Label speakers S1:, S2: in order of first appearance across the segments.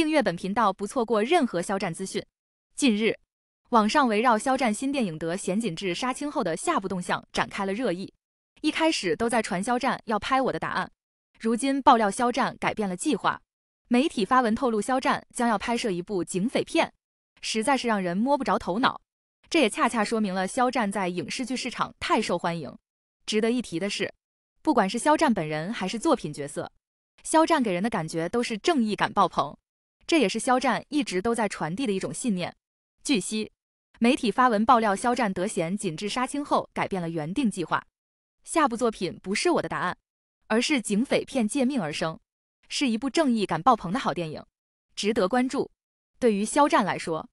S1: 订阅本频道，不错过任何肖战资讯。近日，网上围绕肖战新电影《得贤锦志》杀青后的下部动向展开了热议。一开始都在传肖战要拍《我的答案》，如今爆料肖战改变了计划。媒体发文透露，肖战将要拍摄一部警匪片，实在是让人摸不着头脑。这也恰恰说明了肖战在影视剧市场太受欢迎。值得一提的是，不管是肖战本人还是作品角色，肖战给人的感觉都是正义感爆棚。这也是肖战一直都在传递的一种信念。据悉，媒体发文爆料，肖战《得闲紧致杀青后改变了原定计划，下部作品不是我的答案，而是警匪片借命而生，是一部正义感爆棚的好电影，值得关注。对于肖战来说，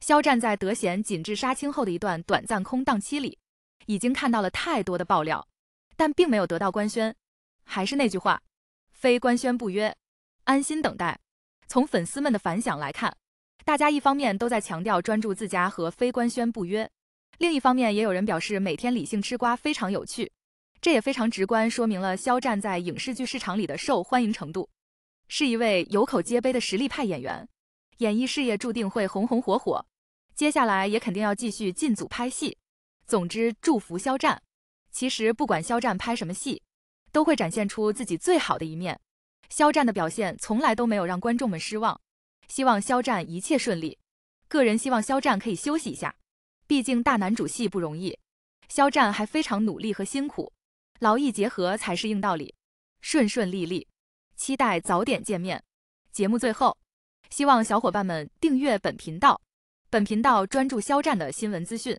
S1: 肖战在《得闲紧致杀青后的一段短暂空档期里，已经看到了太多的爆料，但并没有得到官宣。还是那句话，非官宣不约，安心等待。从粉丝们的反响来看，大家一方面都在强调专注自家和非官宣不约，另一方面也有人表示每天理性吃瓜非常有趣。这也非常直观说明了肖战在影视剧市场里的受欢迎程度，是一位有口皆碑的实力派演员，演艺事业注定会红红火火。接下来也肯定要继续进组拍戏。总之，祝福肖战。其实不管肖战拍什么戏，都会展现出自己最好的一面。肖战的表现从来都没有让观众们失望，希望肖战一切顺利。个人希望肖战可以休息一下，毕竟大男主戏不容易，肖战还非常努力和辛苦，劳逸结合才是硬道理，顺顺利利，期待早点见面。节目最后，希望小伙伴们订阅本频道，本频道专注肖战的新闻资讯。